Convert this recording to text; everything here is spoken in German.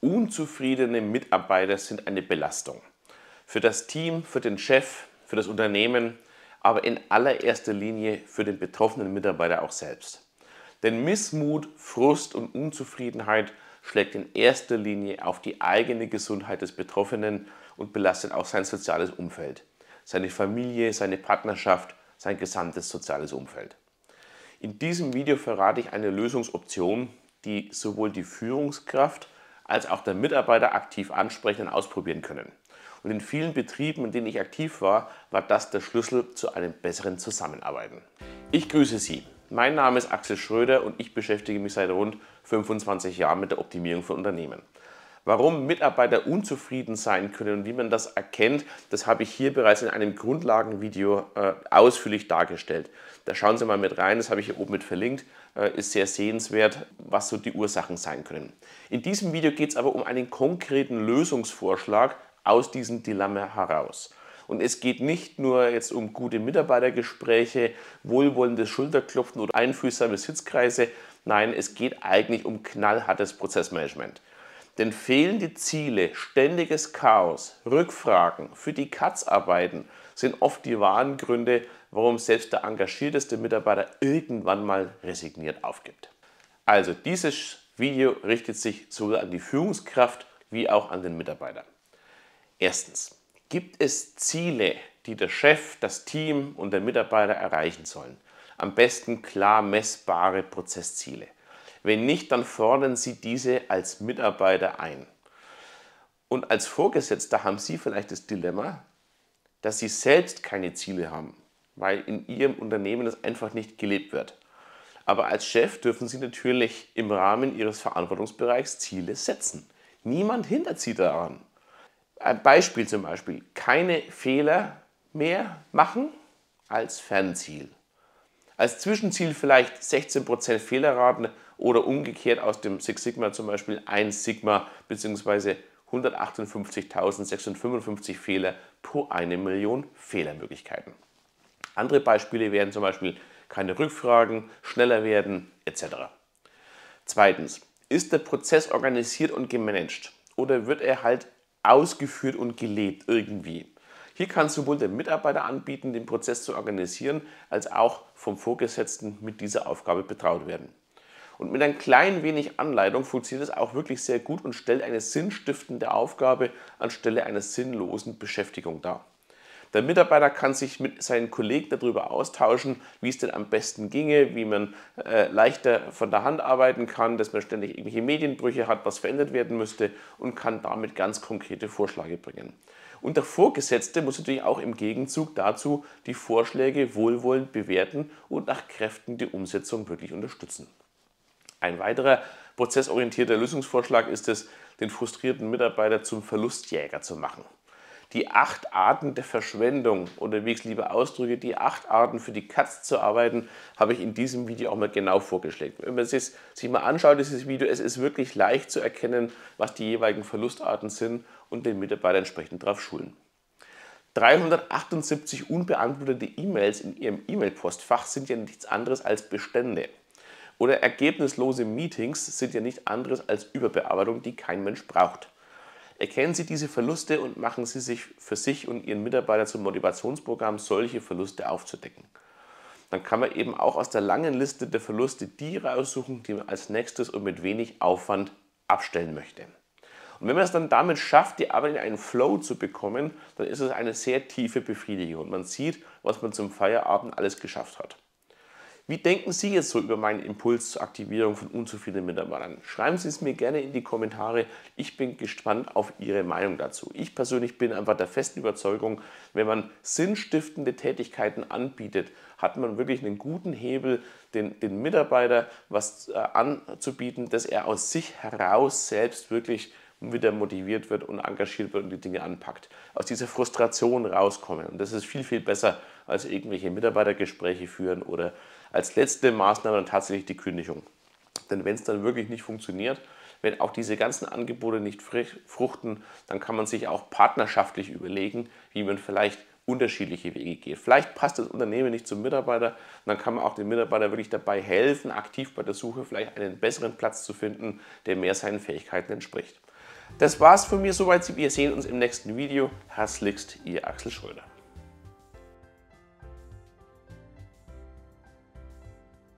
Unzufriedene Mitarbeiter sind eine Belastung. Für das Team, für den Chef, für das Unternehmen, aber in allererster Linie für den betroffenen Mitarbeiter auch selbst. Denn Missmut, Frust und Unzufriedenheit schlägt in erster Linie auf die eigene Gesundheit des Betroffenen und belastet auch sein soziales Umfeld, seine Familie, seine Partnerschaft, sein gesamtes soziales Umfeld. In diesem Video verrate ich eine Lösungsoption, die sowohl die Führungskraft als auch der Mitarbeiter aktiv ansprechen und ausprobieren können. Und in vielen Betrieben, in denen ich aktiv war, war das der Schlüssel zu einem besseren Zusammenarbeiten. Ich grüße Sie. Mein Name ist Axel Schröder und ich beschäftige mich seit rund 25 Jahren mit der Optimierung von Unternehmen. Warum Mitarbeiter unzufrieden sein können und wie man das erkennt, das habe ich hier bereits in einem Grundlagenvideo äh, ausführlich dargestellt. Da schauen Sie mal mit rein, das habe ich hier oben mit verlinkt, äh, ist sehr sehenswert, was so die Ursachen sein können. In diesem Video geht es aber um einen konkreten Lösungsvorschlag aus diesem Dilemma heraus. Und es geht nicht nur jetzt um gute Mitarbeitergespräche, wohlwollendes Schulterklopfen oder einfühlsame Sitzkreise. Nein, es geht eigentlich um knallhartes Prozessmanagement. Denn fehlende Ziele, ständiges Chaos, Rückfragen, für die Katz arbeiten, sind oft die wahren Gründe, warum selbst der engagierteste Mitarbeiter irgendwann mal resigniert aufgibt. Also dieses Video richtet sich sowohl an die Führungskraft wie auch an den Mitarbeiter. Erstens, gibt es Ziele, die der Chef, das Team und der Mitarbeiter erreichen sollen? Am besten klar messbare Prozessziele. Wenn nicht, dann fordern Sie diese als Mitarbeiter ein. Und als Vorgesetzter haben Sie vielleicht das Dilemma, dass Sie selbst keine Ziele haben, weil in Ihrem Unternehmen das einfach nicht gelebt wird. Aber als Chef dürfen Sie natürlich im Rahmen Ihres Verantwortungsbereichs Ziele setzen. Niemand hindert Sie daran. Ein Beispiel zum Beispiel, keine Fehler mehr machen als Fernziel. Als Zwischenziel vielleicht 16% Fehlerraten oder umgekehrt aus dem Six Sigma zum Beispiel 1 Sigma bzw. 158.655 Fehler pro eine Million Fehlermöglichkeiten. Andere Beispiele wären zum Beispiel keine Rückfragen, schneller werden etc. Zweitens, ist der Prozess organisiert und gemanagt oder wird er halt ausgeführt und gelebt irgendwie? Hier kann sowohl der Mitarbeiter anbieten, den Prozess zu organisieren, als auch vom Vorgesetzten mit dieser Aufgabe betraut werden. Und mit ein klein wenig Anleitung funktioniert es auch wirklich sehr gut und stellt eine sinnstiftende Aufgabe anstelle einer sinnlosen Beschäftigung dar. Der Mitarbeiter kann sich mit seinen Kollegen darüber austauschen, wie es denn am besten ginge, wie man äh, leichter von der Hand arbeiten kann, dass man ständig irgendwelche Medienbrüche hat, was verändert werden müsste und kann damit ganz konkrete Vorschläge bringen. Und der Vorgesetzte muss natürlich auch im Gegenzug dazu die Vorschläge wohlwollend bewerten und nach Kräften die Umsetzung wirklich unterstützen. Ein weiterer prozessorientierter Lösungsvorschlag ist es, den frustrierten Mitarbeiter zum Verlustjäger zu machen. Die acht Arten der Verschwendung, unterwegs liebe Ausdrücke, die acht Arten für die Katz zu arbeiten, habe ich in diesem Video auch mal genau vorgeschlagen. Wenn man sich, sich mal anschaut, dieses Video, es ist wirklich leicht zu erkennen, was die jeweiligen Verlustarten sind und den Mitarbeiter entsprechend darauf schulen. 378 unbeantwortete E-Mails in Ihrem E-Mail-Postfach sind ja nichts anderes als Bestände. Oder ergebnislose Meetings sind ja nicht anderes als Überbearbeitung, die kein Mensch braucht. Erkennen Sie diese Verluste und machen Sie sich für sich und Ihren Mitarbeiter zum Motivationsprogramm, solche Verluste aufzudecken. Dann kann man eben auch aus der langen Liste der Verluste die raussuchen, die man als nächstes und mit wenig Aufwand abstellen möchte. Und wenn man es dann damit schafft, die Arbeit in einen Flow zu bekommen, dann ist es eine sehr tiefe Befriedigung und man sieht, was man zum Feierabend alles geschafft hat. Wie denken Sie jetzt so über meinen Impuls zur Aktivierung von unzufriedenen Mitarbeitern? Schreiben Sie es mir gerne in die Kommentare. Ich bin gespannt auf Ihre Meinung dazu. Ich persönlich bin einfach der festen Überzeugung, wenn man sinnstiftende Tätigkeiten anbietet, hat man wirklich einen guten Hebel, den, den Mitarbeiter was äh, anzubieten, dass er aus sich heraus selbst wirklich wieder motiviert wird und engagiert wird und die Dinge anpackt. Aus dieser Frustration rauskommen. Und das ist viel, viel besser, als irgendwelche Mitarbeitergespräche führen oder als letzte Maßnahme dann tatsächlich die Kündigung. Denn wenn es dann wirklich nicht funktioniert, wenn auch diese ganzen Angebote nicht fruchten, dann kann man sich auch partnerschaftlich überlegen, wie man vielleicht unterschiedliche Wege geht. Vielleicht passt das Unternehmen nicht zum Mitarbeiter, dann kann man auch dem Mitarbeiter wirklich dabei helfen, aktiv bei der Suche vielleicht einen besseren Platz zu finden, der mehr seinen Fähigkeiten entspricht. Das war's von mir soweit. Wir sehen uns im nächsten Video. Herzlichst, Ihr Axel Schröder.